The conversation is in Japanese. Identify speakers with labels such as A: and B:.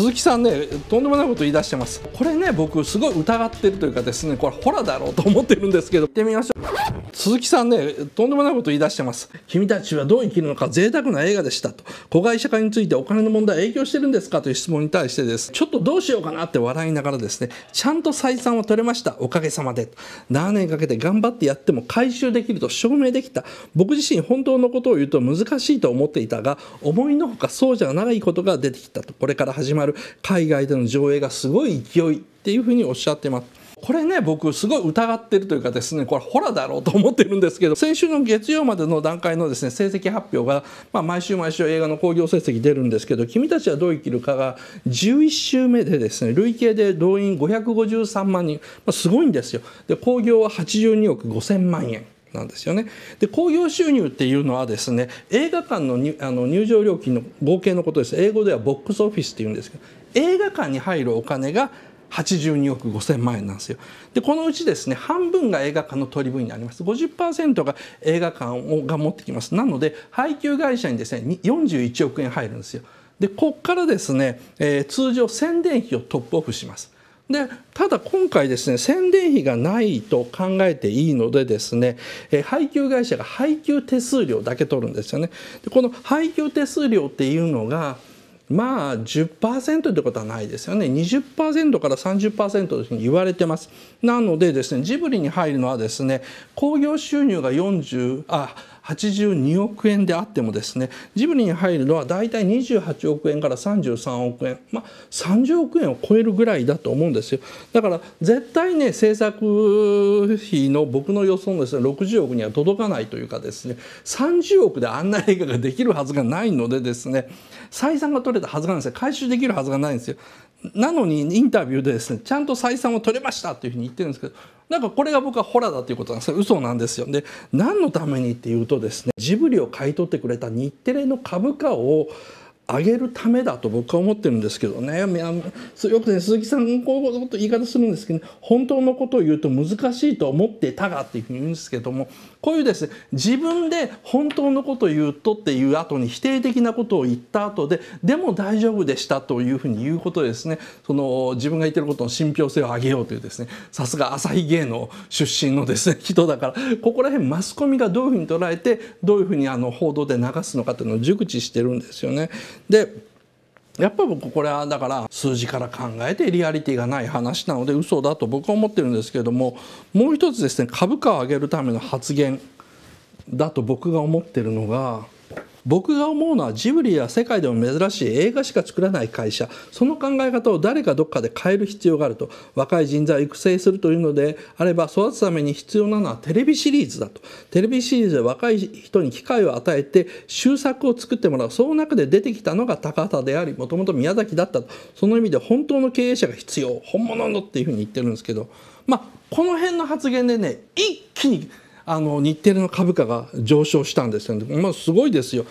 A: 鈴木さんねとんでもないこと言い出してますこれね僕すごい疑ってるというかですねこれホラだろうと思ってるんですけど行ってみましょう鈴木さんねとんでもないこと言い出してます君たちはどう生きるのか贅沢な映画でしたと子会社化についてお金の問題影響してるんですかという質問に対してですちょっとどうしようかなって笑いながらですねちゃんと採算は取れましたおかげさまで何年かけて頑張ってやっても回収できると証明できた僕自身本当のことを言うと難しいと思っていたが思いのほかそうじゃないことが出てきたとこれから始まるる海外での上映がすごい勢いっていうふうにおっしゃってます。これね僕すごい疑ってるというかですねこれホラだろうと思ってるんですけど先週の月曜までの段階のですね成績発表が、まあ、毎週毎週映画の興行成績出るんですけど「君たちはどう生きるか」が11週目でですね累計で動員553万人、まあ、すごいんですよ。で興行は82億5000万円。なんですよね。で興行収入っていうのはですね映画館のにあの入場料金の合計のことです英語ではボックスオフィスっていうんですけど映画館に入るお金が82億5000万円なんですよでこのうちですね半分が映画館の取り分になります50%が映画館をが持ってきますなので配給会社にですね41億円入るんですよでこっからですね、えー、通常宣伝費をトップオフしますでただ今回ですね宣伝費がないと考えていいのでですね配給会社が配給手数料だけ取るんですよね。でこの配給手数料っていうのがまあ10%ってことはないですよね20%から30%と時に言われてますなのでですねジブリに入るのはですね興行収入が40あ82億円であってもですねジブリに入るのは大体28億円から33億円、まあ、30億円を超えるぐらいだと思うんですよだから絶対ね制作費の僕の予想のです、ね、60億には届かないというかですね30億であんな映画ができるはずがないのでですね採算が取れたはずなんですよ回収できるはずがないんですよ。なのにインタビューでですねちゃんと採算を取れましたというふうに言ってるんですけどなんかこれが僕はホラーだということなんですよ嘘なんですよ。で何のためにっていうとですねジブリを買い取ってくれた日テレの株価を上げるためだと僕は思ってるんですけどねよくね鈴木さんこういうこと言い方するんですけど、ね、本当のことを言うと難しいと思ってたがっていうふうに言うんですけどもこういうですね自分で本当のことを言うとっていう後に否定的なことを言った後ででも大丈夫でしたというふうに言うことですねその自分が言ってることの信憑性を上げようというですねさすが朝日芸能出身のですね人だからここら辺マスコミがどういうふうに捉えてどういうふうにあの報道で流すのかっていうのを熟知してるんですよね。でやっぱ僕これはだから数字から考えてリアリティがない話なので嘘だと僕は思ってるんですけれどももう一つですね株価を上げるための発言だと僕が思ってるのが僕が思うのはジブリや世界でも珍しい映画しか作らない会社その考え方を誰かどっかで変える必要があると若い人材を育成するというのであれば育つために必要なのはテレビシリーズだとテレビシリーズで若い人に機会を与えて終作を作ってもらうその中で出てきたのが高畑でありもともと宮崎だったとその意味で本当の経営者が必要本物のっていうふうに言ってるんですけどまあこの辺の発言でね一気にあの日テレの株価が上昇したんですよ、ね、まあ、すごいですよ